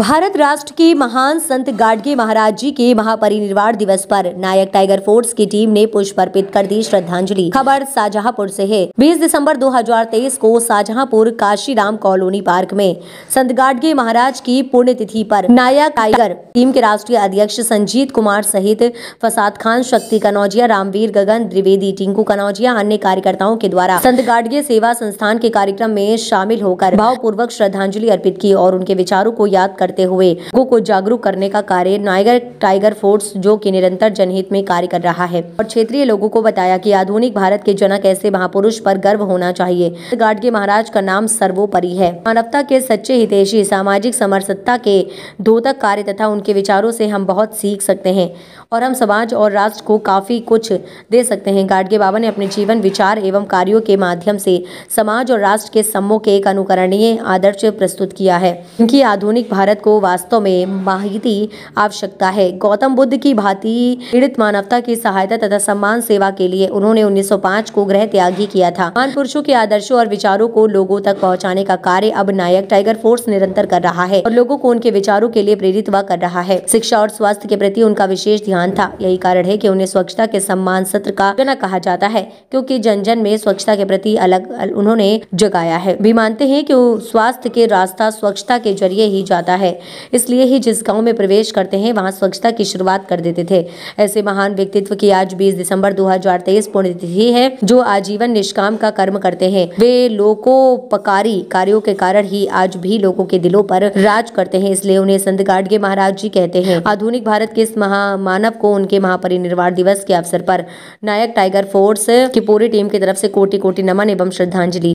भारत राष्ट्र के महान संत गाडगे महाराज जी के महापरिनिर्वाण दिवस पर नायक टाइगर फोर्स की टीम ने पुष्प अर्पित कर दी श्रद्धांजलि खबर शाहजहांपुर से है 20 दिसंबर 2023 को शाहजहांपुर काशीराम कॉलोनी पार्क में संत गाडगे महाराज की पुण्यतिथि पर नायक टाइगर टीम के राष्ट्रीय अध्यक्ष संजीत कुमार सहित फसाद खान शक्ति कनौजिया रामवीर गगन द्विवेदी टिंकू कनौजिया अन्य कार्यकर्ताओं के द्वारा संत गाडगे सेवा संस्थान के कार्यक्रम में शामिल होकर भावपूर्वक श्रद्धांजलि अर्पित की और उनके विचारों को याद कर करते हुए लोगों को जागरूक करने का कार्य नाइगर टाइगर फोर्स जो की निरंतर जनहित में कार्य कर रहा है और क्षेत्रीय लोगों को बताया की आधुनिक भारत के जनक ऐसे महापुरुष पर गर्व होना चाहिए गार्ड के महाराज का नाम सर्वोपरि है मानवता के सच्चे हितेशी सामाजिक समरसता के धोतक कार्य तथा उनके विचारों से हम बहुत सीख सकते हैं और हम समाज और राष्ट्र को काफ़ी कुछ दे सकते हैं गाडगे बाबा ने अपने जीवन विचार एवं कार्यों के माध्यम से समाज और राष्ट्र के सम्मो के एक अनुकरणीय आदर्श प्रस्तुत किया है इनकी आधुनिक भारत भारत को वास्तव में माहिती आवश्यकता है गौतम बुद्ध की भांति पीड़ित मानवता की सहायता तथा सम्मान सेवा के लिए उन्होंने 1905 को ग्रह त्यागी किया था महान पुरुषों के आदर्शों और विचारों को लोगों तक पहुंचाने का कार्य अब नायक टाइगर फोर्स निरंतर कर रहा है और लोगों को उनके विचारों के लिए प्रेरित व कर रहा है शिक्षा और स्वास्थ्य के प्रति उनका विशेष ध्यान था यही कारण है की उन्हें स्वच्छता के सम्मान सत्र का जनक कहा जाता है क्यूँकी जन जन में स्वच्छता के प्रति अलग उन्होंने जगाया है भी मानते हैं की स्वास्थ्य के रास्ता स्वच्छता के जरिए ही जाता है है इसलिए ही जिस गाँव में प्रवेश करते हैं वहाँ स्वच्छता की शुरुआत कर देते थे ऐसे महान व्यक्तित्व की आज बीस दिसंबर दो हजार तेईस पुण्यतिथि है जो आजीवन निष्काम का कर्म करते हैं वे लोकोपकारी कार्यो के कारण ही आज भी लोगों के दिलों पर राज करते हैं इसलिए उन्हें संत गाडगे महाराज जी कहते हैं आधुनिक भारत के इस महामानव को उनके महापरिनिर्वाण दिवस के अवसर पर नायक टाइगर फोर्स की पूरी टीम की तरफ से कोटि कोटि नमन एवं श्रद्धांजलि